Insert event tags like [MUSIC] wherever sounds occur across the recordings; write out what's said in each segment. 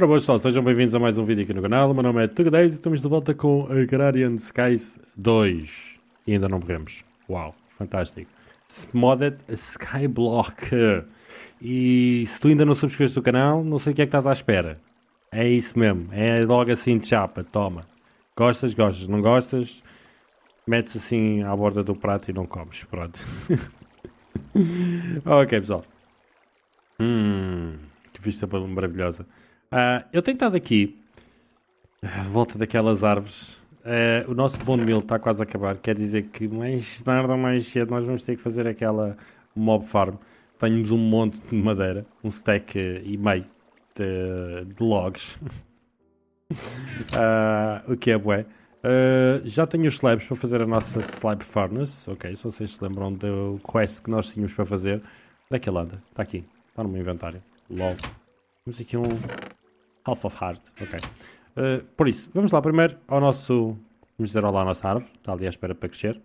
Ora bom pessoal, sejam bem-vindos a mais um vídeo aqui no canal. O meu nome é Tugdays e estamos de volta com Agrarian Skies 2. E ainda não morremos. Uau, fantástico. Smodded Skyblock. E se tu ainda não subscreveste o canal, não sei o que é que estás à espera. É isso mesmo, é logo assim de chapa, toma. Gostas, gostas, não gostas, metes assim à borda do prato e não comes, pronto. [LAUGHS] ok pessoal. Hum, que vista maravilhosa. Uh, eu tenho estado aqui, volta daquelas árvores. Uh, o nosso bom mil está quase a acabar. Quer dizer que mais tarde ou mais cedo nós vamos ter que fazer aquela mob farm. Temos um monte de madeira, um stack ah, e meio de, de logs. uh, [LAUGHS] o que é bué. Uh, já tenho os slabs para fazer a nossa slab furnace. Ok, se vocês se lembram do quest que nós tínhamos para fazer. Onde é que ele anda? Está aqui. Está no meu inventário. Logo. Temos aqui um Half of Heart, ok. Uh, por isso, vamos lá primeiro ao nosso. Vamos dizer olá à nossa árvore, está ali à espera para crescer.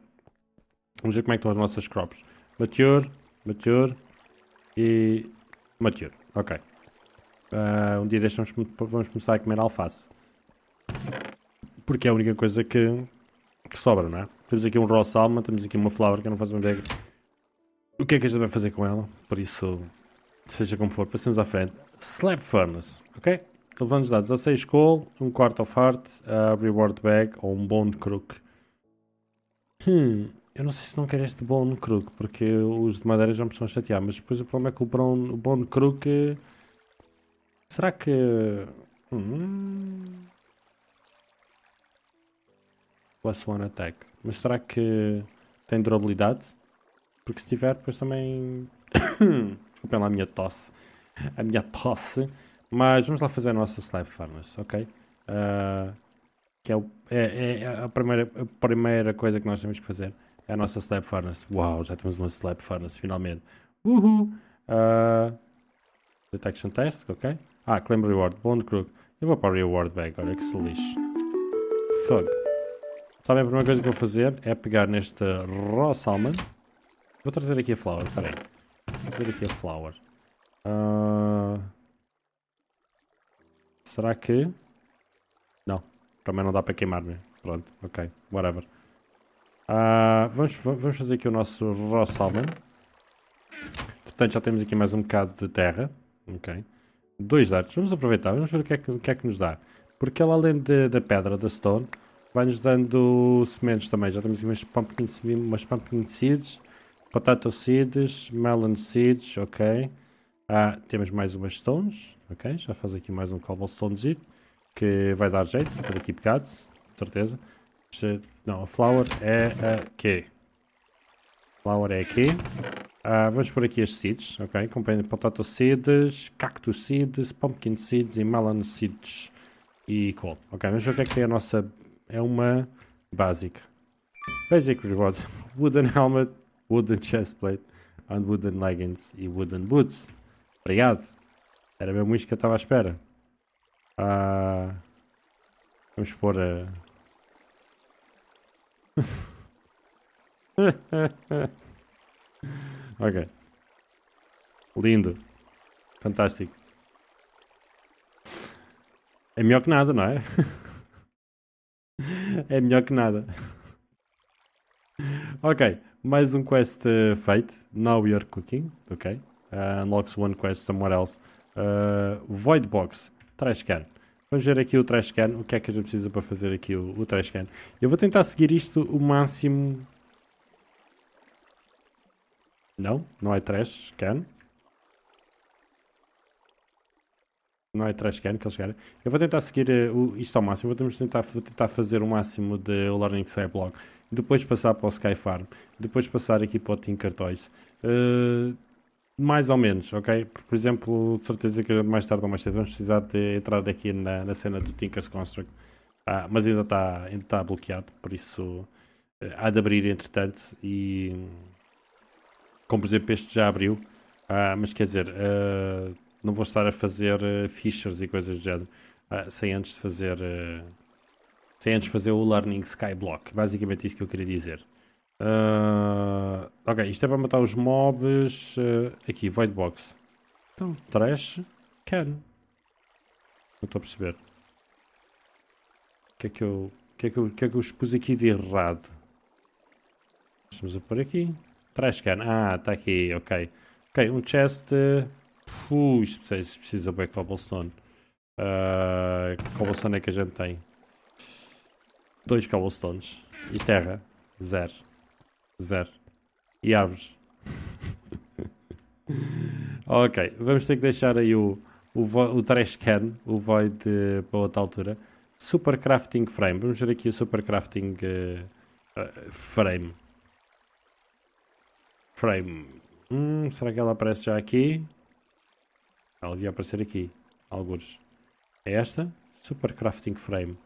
Vamos ver como é que estão as nossas crops. Mature, mature e mature, ok. Uh, um dia deixamos, vamos começar a comer alface. Porque é a única coisa que, que sobra, não é? Temos aqui um raw salmon, temos aqui uma flower que eu não faço uma ideia o que é que a gente vai fazer com ela. Por isso, seja como for, passemos à frente. Slab Furnace, ok? Ele vai-nos dar 16 gold, um quarto of heart, a reward bag ou um bone crook. Hum, eu não sei se não quero este bone crook, porque os de madeira já me estão a chatear, mas depois o problema é que o bone, o bone crook... Será que... Hum, plus one attack. Mas será que tem durabilidade? Porque se tiver, depois também... Desculpem [COUGHS] lá a minha tosse. A minha tosse. Mas vamos lá fazer a nossa slab furnace, ok? Uh, que é, o, é, é, é, a, primeira, a primeira coisa que nós temos que fazer. É a nossa slab furnace. Uau, já temos uma slab furnace, finalmente. Uhul! Uh, detection test, ok? Ah, claim reward, bond crook. Eu vou para o reward bag, olha que se lixe. Thug. Sabem, a primeira coisa que vou fazer é pegar neste raw salmon. Vou trazer aqui a flower, peraí. Vou trazer aqui a flower. Uh... Será que... Não. Também não dá para queimar, né? Pronto, ok. Whatever. Uh, vamos, vamos fazer aqui o nosso raw salmon. Portanto, já temos aqui mais um bocado de terra. Ok. Dois dados. Vamos aproveitar. Vamos ver o que é que, o que, é que nos dá. Porque ela, além de, da pedra, da stone, vai-nos dando sementes também. Já temos umas pumpkin, umas pumpkin seeds, potato seeds, melon seeds, ok. Ah, temos mais umas stones, ok? Já faz aqui mais um cobblestone que vai dar jeito por aqui pegado, certeza. Eh, não, a flower é que Flower é aqui. Ah, vamos por aqui as seeds, ok? Comprei potato seeds, cactus seeds, pumpkin seeds e melon seeds e coal. Ok, vamos ver o que é que tem é a nossa... É uma básica. Basic reward. [LAUGHS] Wooden helmet, wooden chestplate, and wooden leggings e wooden boots. Obrigado. Era mesmo isto que eu estava à espera. Ah, vamos pôr a... [LAUGHS] ok. Lindo. Fantástico. É melhor que nada, não é? [LAUGHS] é melhor que nada. ok, mais um quest feito. Now we are cooking. Ok. Uh, unlocks one quest somewhere else. Uh, void box, trash can. Vamos ver aqui o trash can, o que é que a gente precisa para fazer aqui o, o trash can. Eu vou tentar seguir isto o máximo... Não, não é trash can. não é trash can que eles querem. Eu vou tentar seguir uh, o, isto ao máximo, vou tentar, vou tentar fazer o máximo de Learning Skyblock, depois passar para o Skyfarm, depois passar aqui para o Tinker Toys. Uh, mais ou menos, ok? por exemplo, de certeza que mais tarde ou mais cedo vamos precisar de entrar aqui na, na cena do Tinker's Construct. Ah, mas ainda está ainda tá bloqueado, por isso eh, há de abrir entretanto. E como por exemplo este já abriu, ah, mas quer dizer, uh, não vou estar a fazer uh, eh, fichas e coisas do género uh, sem antes de fazer eh, sem antes de fazer o Learning Skyblock. Basicamente isso que eu queria dizer. Uh, ok, isto é para matar os mobs. Uh, aqui, Void Box. Então, trash, can. Não estou a perceber. O que é que eu. O que, é que eu, que é que eu expus aqui de errado? Estamos a pôr aqui. Trash can. Ah, está aqui, ok. Ok, um chest. Uh, puh, isto precisa, precisa bem cobblestone. Uh, cobblestone é que a gente tem. Dois cobblestones. E terra. Zero. Zero. E árvores. [LAUGHS] ok, vamos ter que deixar aí o, o, o trash can, o void uh, para outra altura. Super crafting frame. Vamos ver aqui o super crafting uh, uh, frame. Frame. Hum, será que ela aparece já aqui? Ela devia aparecer aqui. Alguns. É esta? Super crafting frame.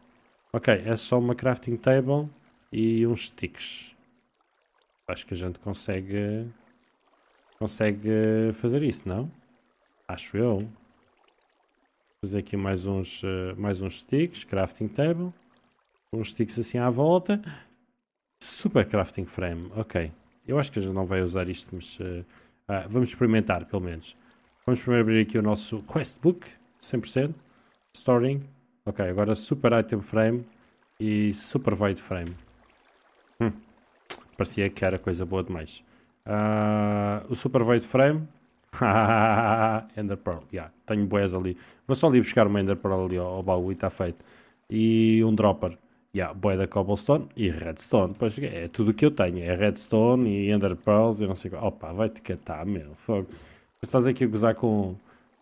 Ok, é só uma crafting table e uns sticks. Acho que a gente consegue. Consegue fazer isso, não? Acho eu. Fazer aqui mais uns, eh, mais uns sticks, crafting table. Uns sticks assim à volta. Super crafting frame, ok. Eu acho que a gente não vai usar isto, mas uh, vamos experimentar, pelo menos. Vamos primeiro abrir aqui o nosso quest book, 100%. Storing. Ok, agora super item frame e super void frame parecia que era coisa boa demais. Uh, o Void Frame. [LAUGHS] Ender Pearl, yeah, tenho boias ali. Vou só ali buscar uma Ender Pearl ali ao, ao baú e está feito. E um Dropper, yeah, boia da Cobblestone e Redstone. Pois é, é tudo o que eu tenho: é Redstone e Ender Pearls e não sei qual Opa, vai-te catar, meu. Fogo. Estás aqui a gozar com.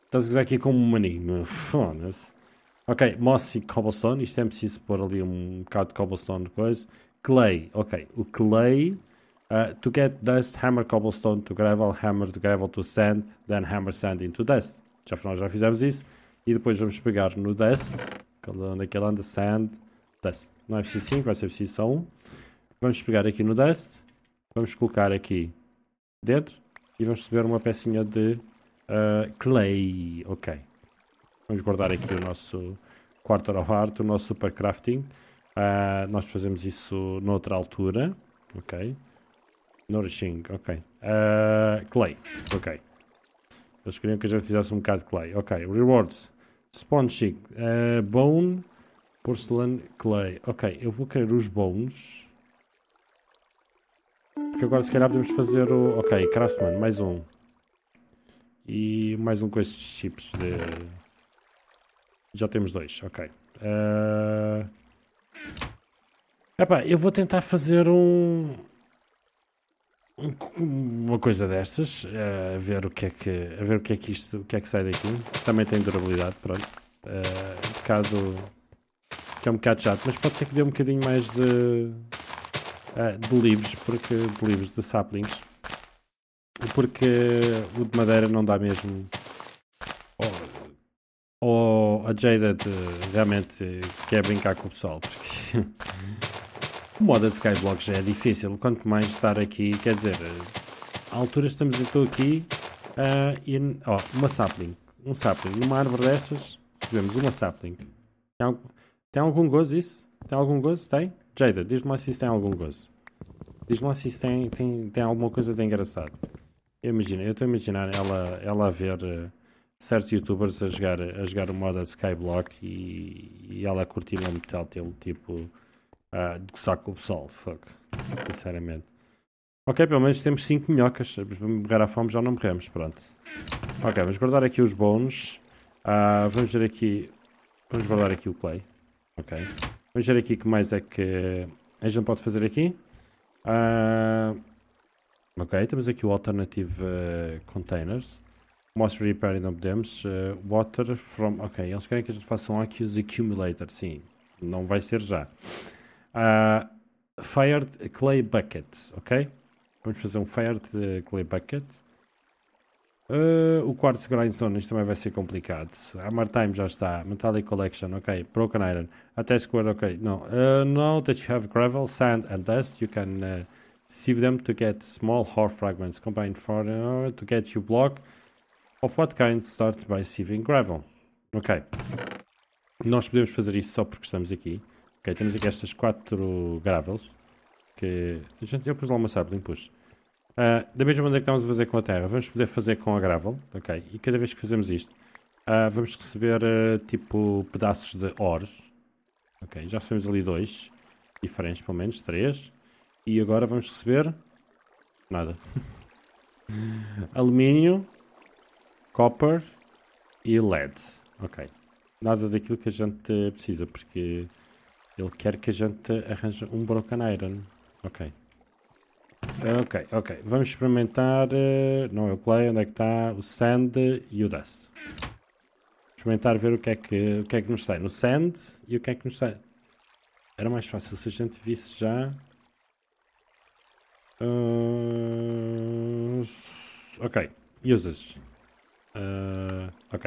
Estás a gozar aqui com um maninho. Foda-se. Ok, Moss e Cobblestone. Isto é preciso pôr ali um bocado de Cobblestone coisa clay. Ok, o clay. Uh, to get dust, hammer cobblestone to gravel, hammer the gravel to sand, then hammer sand into dust. Já, nós já fizemos isso. E depois vamos pegar no dust, onde é que ele anda, sand, dust. Não é preciso 5, vai ser preciso só 1. Um. Vamos pegar aqui no dust, vamos colocar aqui dentro e vamos receber uma pecinha de uh, clay. Ok. Vamos guardar aqui o nosso quarter of art, o nosso super crafting. Ah, nós fazemos isso noutra altura. Ok. Nourishing, ok. Uh, clay, ok. Eles queriam que a gente fizesse um bocado de clay. Ok, rewards. Spawn chic. Uh, bone, porcelain, clay. Ok, eu vou querer os bones. Porque agora se calhar podemos fazer o... Ok, craftsman, mais um. E mais um com esses chips de... Já temos dois, ok. Uh... Epá, eu vou tentar fazer um, uma coisa destas, eh, a ver o que é que, a ver o que é que isto, o que é que sai daqui. Também tem durabilidade, pronto. Uh, um bocado que é um bocado chato, mas pode ser que dê um bocadinho mais de, uh, de livros, porque de livros de saplings, porque o de madeira não dá mesmo ou a Jada realmente quer brincar com o pessoal, porque o [LAUGHS] modo de Skyblock já é difícil, quanto mais estar aqui, quer dizer, à altura estamos, estou aqui, uh, uma sapling, um sapling, numa árvore dessas, tivemos uma sapling. Tem algum, tem algum gozo isso? Tem algum gozo? Tem? Jada, diz-me se isso tem algum gozo. Diz-me se isso tem, tem, tem alguma coisa de engraçado. Eu imagino, eu estou a imaginar ela, ela a ver... Uh, certos youtubers a jogar, a jogar o modo Skyblock e, e ela curtiu um Telltale, tipo, uh, de gozar com o pessoal, fuck, sinceramente. Ok, pelo menos temos 5 minhocas, Pegar à fome já não morremos, pronto. Ok, vamos guardar aqui os bons, uh, ah, vamos ver aqui, vamos guardar aqui o clay, ok. Vamos ver aqui o que mais é que a gente pode fazer aqui. Uh, ok, temos aqui o Alternative Containers most repairing of dams, uh, water from. Ok, eles querem que a gente faça um accuse accumulator, sim. Não vai ser já. Uh, fired clay bucket, ok? Vamos fazer um fired eh, clay bucket. Uh, o quartz grindstone, isto também vai ser complicado. A time já está. Metallic Collection, ok. Broken Iron. Até Square, ok. não Uh, now that you have gravel, sand and dust, you can uh, sieve them to get small ore fragments. Combine for uh, to get your block. Of what kind start by sieving gravel? Ok. Nós podemos fazer isso só porque estamos aqui. Ok, temos aqui estas quatro gravels. Que... Gente, eu pus lá uma sapling, pus. Uh, da mesma maneira que estamos a fazer com a terra, vamos poder fazer com a gravel. Ok, e cada vez que fazemos isto, uh, vamos receber uh, tipo pedaços de ores. Ok, já recebemos ali dois. Diferentes, pelo menos, três. E agora vamos receber... Nada. [LAUGHS] Alumínio copper e lead. Ok. Nada daquilo que a gente precisa, porque ele quer que a gente arranje um broken iron. Ok. Ok, ok. Vamos experimentar. Eh, não é o clay, onde é que está? O sand e o dust. Experimentar ver o que é que, o que, é que nos sai no sand e o que é que nos sai. Era mais fácil se a gente visse já. Uh... ok, usas. Uh, ok.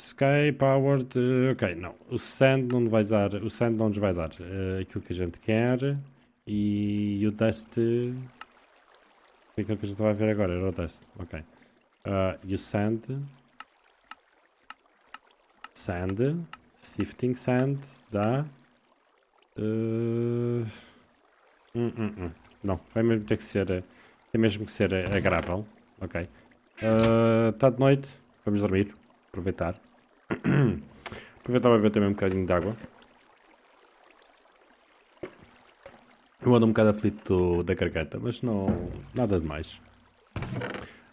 Sky, Powered, eh, ok, não. O Sand não vai dar, o Sand não nos vai dar uh, aquilo que a gente quer. E o Dust, aquilo que a gente vai ver agora, era o Dust, ok. Uh, e o Sand, Sand, Sifting Sand, dá... Uh, hum, hum, hum. Não, vai mesmo ter que ser, tem mesmo que ser agravável, ok. Está ah, uh, de noite, vamos dormir, aproveitar. [COUGHS] aproveitar para beber também um bocadinho de água. Eu ando um bocado aflito da garganta, mas não. nada de mais.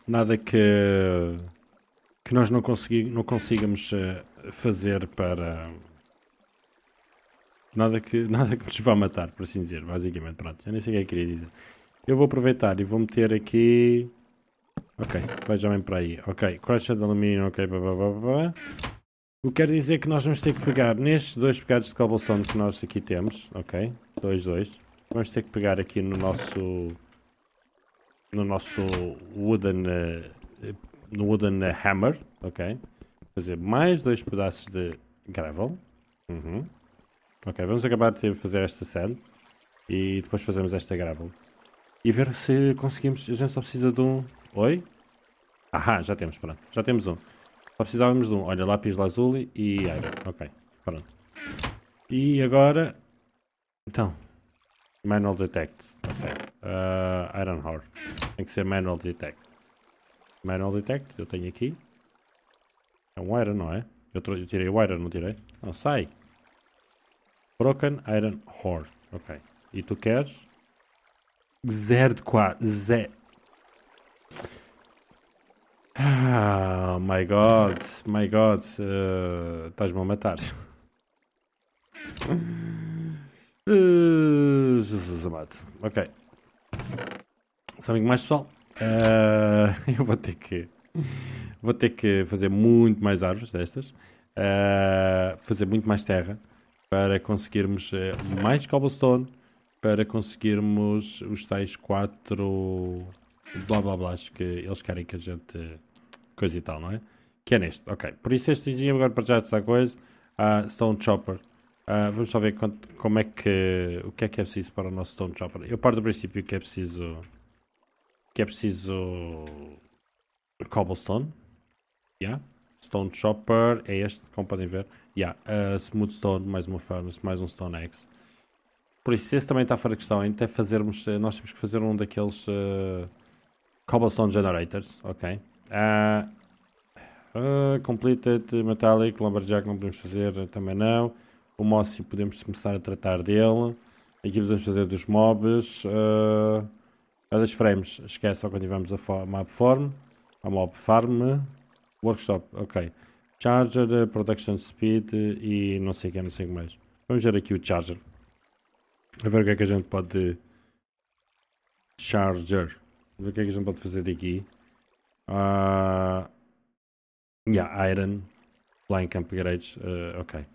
Nada que. que nós não, consegui, não consigamos eh, fazer para. Nada que, [LAUGHS] nada que nos vá matar, por assim dizer, basicamente. Pronto, eu nem sei o que é que queria dizer. Eu vou aproveitar e vou meter aqui. Ok, vai já para aí. Ok, crushed de alumínio, ok, blá, blá, blá, blá. O que quer dizer que nós vamos ter que pegar nestes dois pegados de cobblestone que nós aqui temos, ok? Dois, dois. Vamos ter que pegar aqui no nosso... No nosso wooden... Eh, no wooden eh, hammer, ok? Fazer mais dois pedaços de gravel. Uhum. Ok, vamos acabar de fazer esta sand. E depois fazemos esta gravel. E ver se conseguimos... A gente só precisa de um... Oi? Ahá, já temos, pronto. Já temos um. Só precisávamos de um. Olha, lápis lazuli e iron. Ok, pronto. E agora... Então. Manual detect. Ok. Uh, iron horde. Tem que ser manual detect. Manual detect, eu tenho aqui. É um iron, não é? Eu, eu tirei o iron, não tirei? Não, sai. Broken iron horde. Ok. E tu queres? zero de 4. zero ah, oh my god, my god, uh, estás-me a matar. Uh, Jesus amado. Ok. Sabem que mais pessoal? Uh, [LAUGHS] eu vou ter que vou ter que fazer muito mais árvores destas, uh, fazer muito mais terra para conseguirmos mais cobblestone, para conseguirmos os tais quatro blá blá blás que eles querem que a gente coisa e tal, não é? Que é neste, ok. Por isso este dia agora para já está coisa. Uh, Stone Chopper. Uh, vamos só ver quanto, como é que, o que é que é preciso para o nosso Stone Chopper. Eu parto do princípio que é preciso, que é preciso Cobblestone. Yeah. Stone Chopper é este, como podem ver. Yeah. Uh, smooth Stone, mais uma Furnace, mais um Stone Axe. Por isso, esse também está fora de questão. Até fazermos, eh, nós temos que fazer um daqueles uh, Cobblestone Generators, ok? Ah, uh, ah, Completed, Metallic, Lumberjack não podemos fazer, ah, também não. O Mossy podemos começar a tratar dele. Aqui podemos fazer dos mobs. Uh, ah, das frames, esquece só quando tivermos a map form. A mob farm. Workshop, ok. Charger, Production Speed e não sei o que, não sei o que mais. Vamos ver aqui o Charger. A ver o que é que a gente pode... Charger. ver o que é que a gente pode fazer daqui. Uh, yeah, Iron. Lá em Camp Grades. Uh, ah, ok.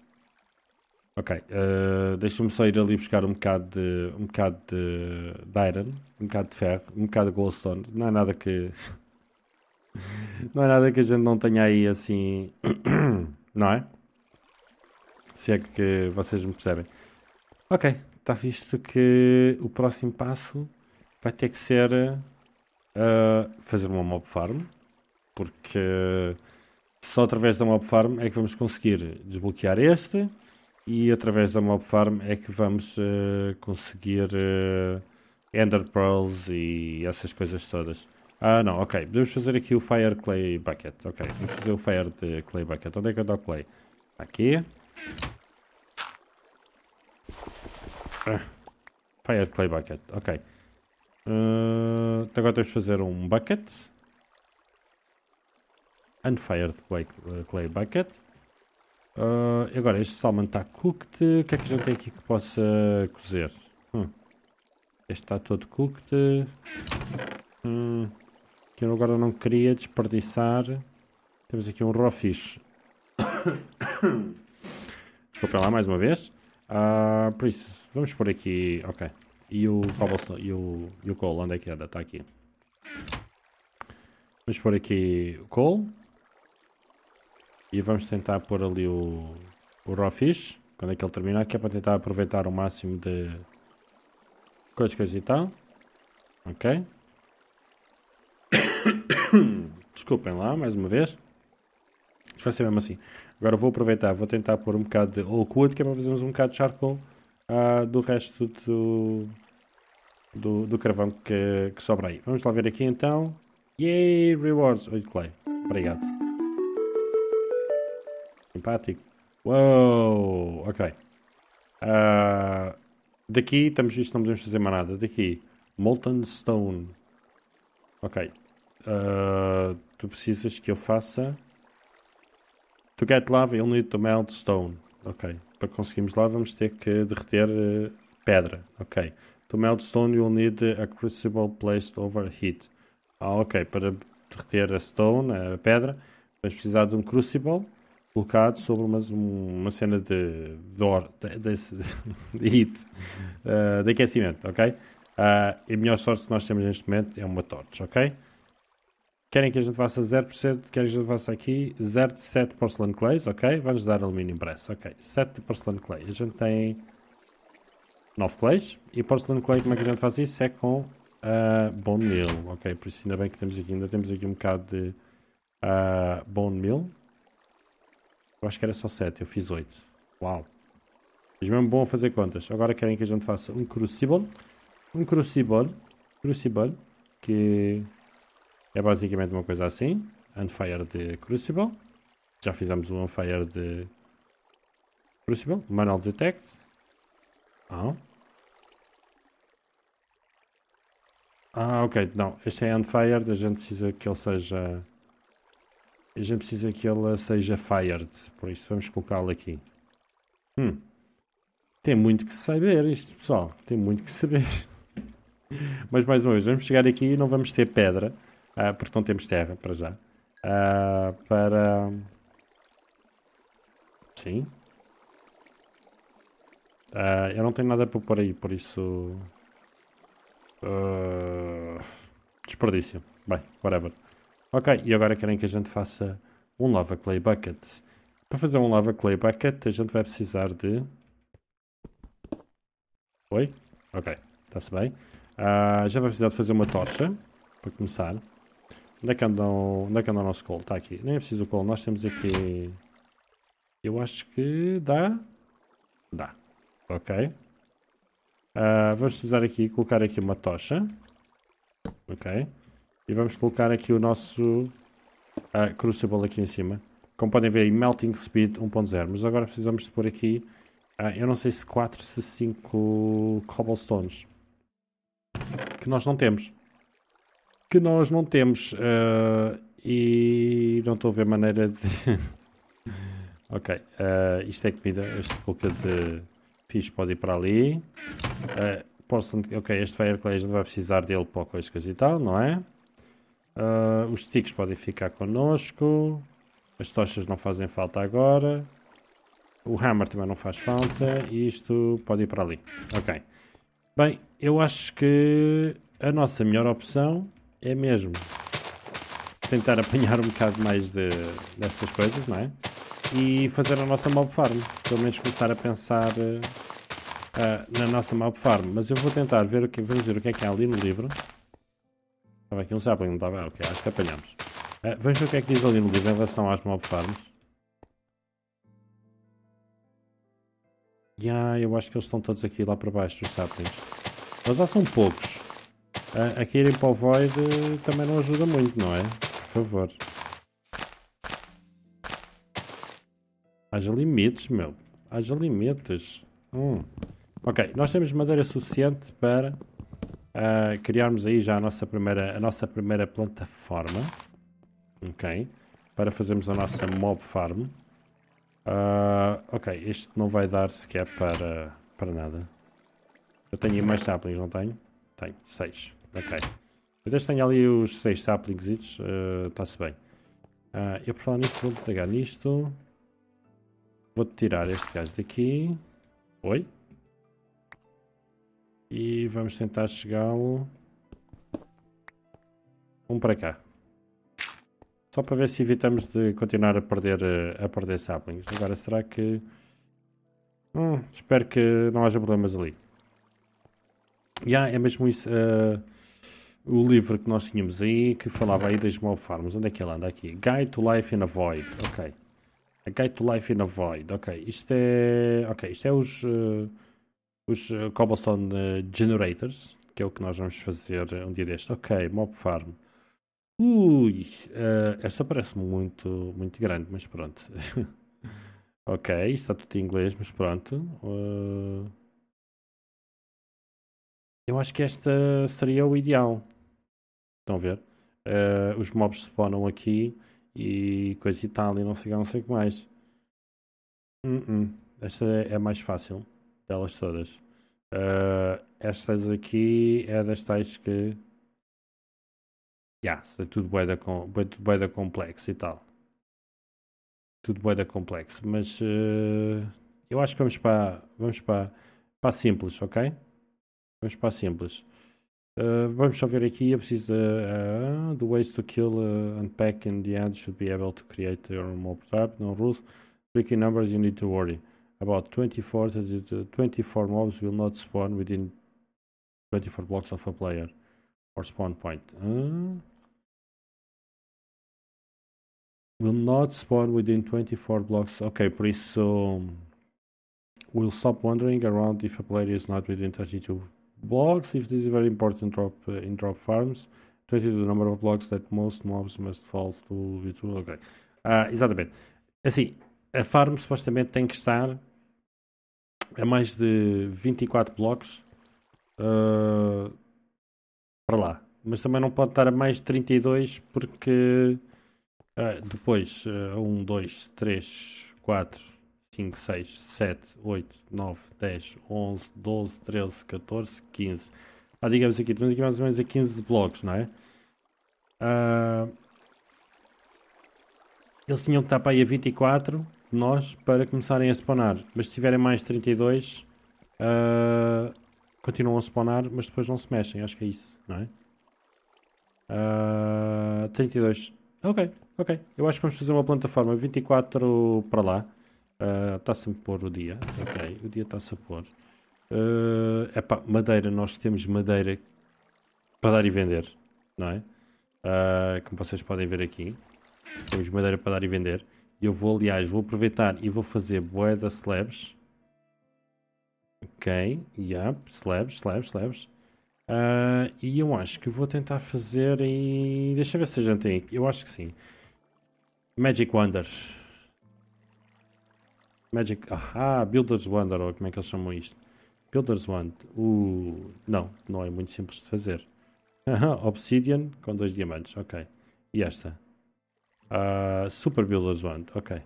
Ok. Uh, Deixa-me só ir ali buscar um bocado de. um bocado de, de, Iron, um bocado de ferro, um bocado de glowstone. Não é nada que. [LAUGHS] não é nada que a gente não tenha aí assim. [COUGHS] não é? Se é que vocês me percebem. Ok, está visto que o próximo passo vai ter que ser fazer uma mob farm, porque só através da mob farm é que vamos conseguir desbloquear este e através da mob farm é que vamos uh, conseguir uh, ender pearls e essas coisas todas. Ah não, ok, podemos fazer aqui o fire clay bucket, ok, vamos fazer o fire de eh, clay bucket, onde é que anda o clay? Aqui. Ah. Fire clay bucket, ok. Uh, agora temos de fazer um bucket. Unfired clay eh, bucket. Uh, agora este salmon está cooked. O que é que a gente tem aqui que possa cozer? Hum. Este está todo cooked. Hum. Que eu agora não queria desperdiçar. Temos aqui um raw fish. [COUGHS] Desculpem lá mais uma vez. Uh, por isso, vamos por aqui. Ok. E o e o, e o coal, onde é que anda? Está aqui. Vamos pôr aqui o coal. E vamos tentar pôr ali o, o raw fish, quando é que ele terminar, que é para tentar aproveitar o máximo de coisas, coisas e tal. Ok. [COUGHS] Desculpem lá, mais uma vez. Isto vai ser mesmo assim. Agora vou aproveitar, vou tentar pôr um bocado de oak wood, que é para fazermos um bocado de charcoal uh, do resto do, do, do carvão que, que sobra aí. Vamos lá ver aqui então. Yay, rewards! Oi, clay. Obrigado. Simpático. Uou! Ok. Uh, daqui estamos isto, não podemos fazer mais nada. Daqui. Molten Stone. Ok. Uh, tu precisas que eu faça. To get lava, you'll need to melt stone. Ok para conseguirmos lá vamos ter que derreter uh, pedra. Ok. To melt stone you'll need a crucible placed over heat. Ah, ok. Para derreter a stone, a pedra, vamos precisar de um crucible colocado sobre uma, uma cena de, de, or, de, de, [LAUGHS] de heat, uh, de aquecimento, ok? Uh, a melhor sorte que nós temos neste momento é uma torch, ok? Querem que a gente faça 0%, querem que a gente faça aqui 7 porcelain clays, ok? Vamos dar alumínio impresso, ok. 7 de porcelain clay. A gente tem 9 clays. E porcelain clay, como é que a gente faz isso? É com uh, bone meal, ok? Por isso ainda bem que temos aqui, ainda temos aqui um bocado de uh, bone meal. Eu acho que era só 7, eu fiz 8. Uau! Fiz mesmo bom fazer contas. Agora querem que a gente faça um crucible. Um crucible. Crucible. Que é basicamente uma coisa assim. Unfire de Crucible. Já fizemos um Unfire de Crucible. Manual Detect. Ah, ok. Não, este é Unfired. A gente precisa que ele seja... A gente precisa que ele seja Fired. Por isso vamos colocá-lo aqui. Hum. Tem muito que saber isto, pessoal. Tem muito que saber. [LAUGHS] Mas mais uma vez, vamos chegar aqui e não vamos ter pedra uh, porque não temos terra para já. Uh, para. Sim. Uh, eu não tenho nada para pôr aí, por isso. desperdício. Bem, whatever. Ok, e agora querem que a gente faça um lava clay bucket. Para fazer um lava clay bucket, a gente vai precisar de. Oi? Ok, está-se bem. Uh, já vai precisar de fazer uma tocha, para começar. Onde é que anda o, onde é que anda o nosso colo? Está aqui. Nem é preciso o colo. Nós temos aqui... Eu acho que dá. Dá. Ok. Uh, vamos usar aqui, colocar aqui uma tocha. Ok. E vamos colocar aqui o nosso uh, Crucible aqui em cima. Como podem ver, Melting Speed 1.0. Mas agora precisamos de pôr aqui, uh, eu não sei se 4, se 5 cobblestones. Que nós não temos que nós não temos uh, e não estou a ver maneira de. [LAUGHS] ok, uh, isto é comida, este boca de fixe pode ir para ali. Uh, posso, ok, este Fireclay vai precisar dele para coisas e tal, não é? os sticks podem ficar connosco. As tochas não fazem falta agora. O hammer também não faz falta. E isto pode ir para ali. Ok. Bem, eu acho que a nossa melhor opção é mesmo tentar apanhar um bocado mais de, destas coisas, não é? E fazer a nossa mob farm. Pelo menos começar a pensar uh, na nossa mob farm. Mas eu vou tentar ver o que, vamos ver o que é que há ali no livro. Estava aqui um sapling, não estava? Ok, acho que apanhamos. Uh, ver o que é que diz ali no livro em relação às mob farms. ah, eu acho que eles estão todos aqui lá para baixo, os saplings. Mas já são poucos aqui irem para o Void também não ajuda muito, não é? Por favor. Haja limites, meu. Haja limites. Hum. Ok, nós temos madeira suficiente para uh, criarmos aí já a nossa primeira, a nossa primeira plataforma. Ok. Para fazermos a nossa mob farm. Uh, ok, este não vai dar sequer para, para nada. Eu tenho mais saplings, não tenho? Tenho, 6. Ok. Ainda tenho ali os seis saplings. está-se eh, bem. Uh, eu por falar nisso vou pegar nisto. Vou tirar este gajo daqui. Oi? E vamos tentar chegá-lo. Um para cá. Só para ver se evitamos de continuar a perder, eh, a perder saplings. Agora, será que... Hum, espero que não haja problemas ali. Já, yeah, é mesmo isso. Uh, o livro que nós tínhamos aí, que falava aí das mob farms. Onde é que ele anda aqui? Guide to Life in a Void. Ok. A Guide to Life in a Void. Ok. Isto é... Ok. Isto é os... Uh, os eh, Cobblestone uh, Generators, que é o que nós vamos fazer um dia deste. Ok. Mob Farm. Ui. Uh, esta parece muito, muito grande, mas pronto. [LAUGHS] ok. Isto está tudo em inglês, mas pronto. Uh... Eu acho que esta seria o ideal. Estão a ver? Uh, os mobs spawnam aqui e coisa e tal, e não sei, não sei o que mais. Uh -uh. Esta é, é mais fácil delas todas. Eh, estas aqui é das tais que. Yeah, é tudo boeda, com, boeda complexo e tal. Tudo boeda complexo, mas eh, eu acho que vamos para, vamos para, para simples, ok? Vamos para simples. Uh, vamos só ver aqui, eu preciso de, uh, the ways to kill, uh, pack and the end should be able to create your mob trap, no rules, tricky numbers you need to worry. About 24 to uh, 24 mobs will not spawn within 24 blocks of a player or spawn point. Uh, will not spawn within 24 blocks. Okay, please. So um, we'll stop wandering around if a player is not within 32 blogs if this is very important drop, uh, in drop farms, 20 the number of blocks that most mobs must fall to be true. Ok. Uh, exatamente. Assim, a farm supostamente tem que estar a mais de 24 blocos uh, para lá. Mas também não pode estar a mais de 32 porque uh, depois uh, 1, 2, 3, 4, 5, 6, 7, 8, 9, 10, 11, 12, 13, 14, 15. Ah, digamos aqui, temos aqui mais ou menos a 15 blocos, não é? Uh, eles tinham que estar para aí a 24 nós para começarem a spawnar. Mas se tiverem mais 32, uh, ah, continuam a spawnar, mas depois não se mexem. Acho que é isso, não é? Uh, ah, 32. Ok, ok. Eu acho que vamos fazer uma plataforma 24 para lá está-se ah, a pôr o dia. Ok, o dia está-se a pôr. Uh, epá, madeira, nós temos madeira para dar e vender, não é? Uh, como vocês podem ver aqui, temos madeira para dar e vender. Eu vou, aliás, vou aproveitar e vou fazer boeda slabs. Ok, yep, slabs, slabs, slabs. Uh, e eu acho que vou tentar fazer e... Deixa eu ver se a gente tem aqui. Eu acho que sim. Magic Wonders. Magic. Ah, Builder's Wonder, ou como é que eles chamam isto? Builder's Wand. Uh, não, não é muito simples de fazer. obsidian com dois diamantes, ok. E esta? Uh, Super Builder's Wand, ok.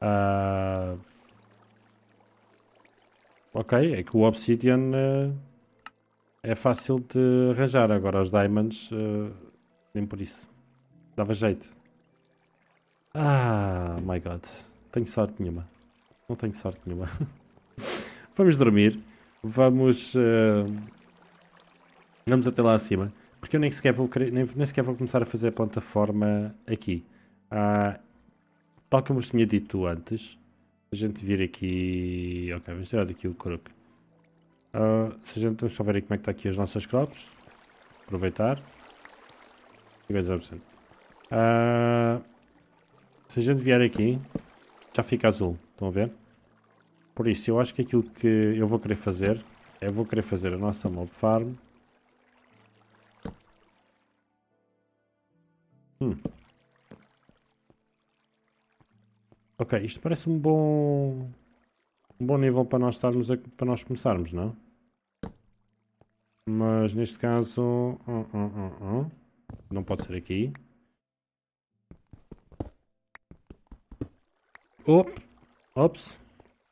Uh, ok, é que o Obsidian uh, é fácil de arranjar. Agora os Diamonds, eh, nem por isso. Dava jeito. Ah, my god. Tenho sorte nenhuma. Não tenho sorte nenhuma. [LAUGHS] vamos dormir. Vamos. Uh, vamos até lá acima. Porque eu nem sequer vou, querer, nem, nem sequer vou começar a fazer a plataforma aqui. Ah, tal como vos tinha dito antes, a gente vir aqui. Ok, vamos tirar daqui o croco. Uh, ah, se a gente vamos só ver aí como é que está aqui as nossas crops. Aproveitar. e 50%. Uh, se a gente vier aqui, já fica azul. Estão a ver? Por isso, eu acho que aquilo que eu vou querer fazer, é vou querer fazer a nossa mob farm. Hum. Ok, isto parece um bom... Um bom nível para nós, estarmos a, para nós começarmos, não? Mas neste caso... Oh, oh, oh, não pode ser aqui. Op. Ops.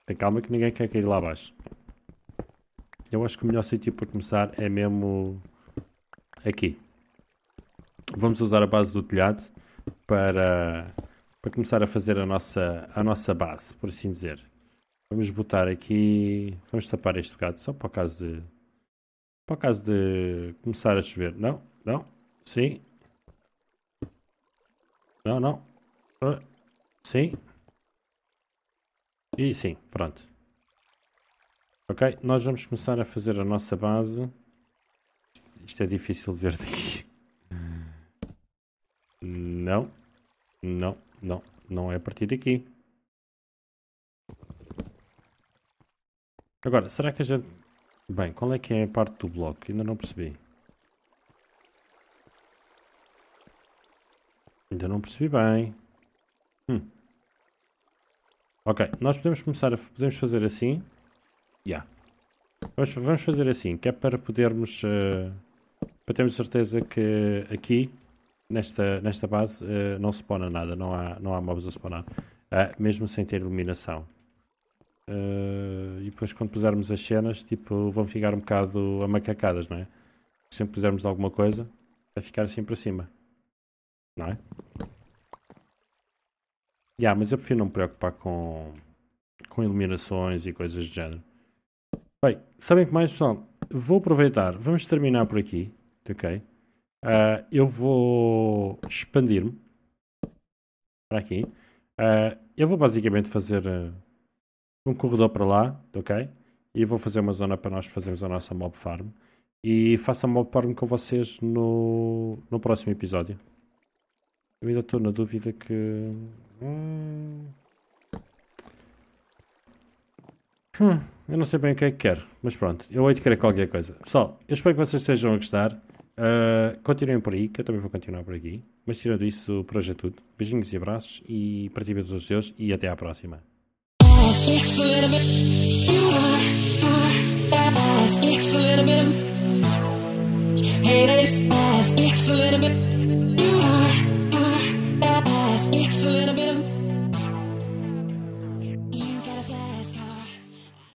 Tem calma que ninguém quer cair lá abaixo. Eu acho que o melhor sítio para começar é mesmo aqui. Vamos usar a base do telhado para, para começar a fazer a nossa, a nossa base, por assim dizer. Vamos botar aqui. Vamos tapar este bocado só para o caso de. Para o caso de começar a chover. Não? Não? Sim? Não, não? Uh, sim? E sim, pronto. Ok, nós vamos começar a fazer a nossa base. Isto é difícil de ver daqui. Não. Não, não. Não é a partir daqui. Agora, será que a gente... Bem, qual é que é a parte do bloco? Ainda não percebi. Ainda não percebi bem. Hum. Ok, nós podemos começar a podemos fazer assim. Já. Yeah. Vamos, fazer assim, que é para podermos... Uh, para termos certeza que aqui, nesta, nesta base, uh, não spawna nada. Não há, não há mobs a spawnar. Uh, mesmo sem ter iluminação. Uh, e depois quando pusermos as cenas, tipo, vão ficar um bocado amacacadas, não é? Sempre pusermos alguma coisa, a ficar assim para cima. Não é? Yeah, mas eu prefiro não me preocupar com, com iluminações e coisas do género. Bem, sabem que mais, pessoal? Vou aproveitar, vamos terminar por aqui, ok? Uh, eu vou expandir-me para aqui. Uh, eu vou basicamente fazer uh, um corredor para lá, ok? E vou fazer uma zona para nós fazermos a nossa mob farm. E faço a mob farm com vocês no, no próximo episódio. Eu ainda estou na dúvida que Hum... eu não sei bem o que é que quero, mas pronto, eu hei de querer qualquer coisa. Pessoal, eu espero que vocês estejam a gostar. Uh, continuem por aí, que eu também vou continuar por aqui. Mas tirando isso, por hoje é tudo. Beijinhos e abraços e partilhem os seus e até à próxima. It's a little bit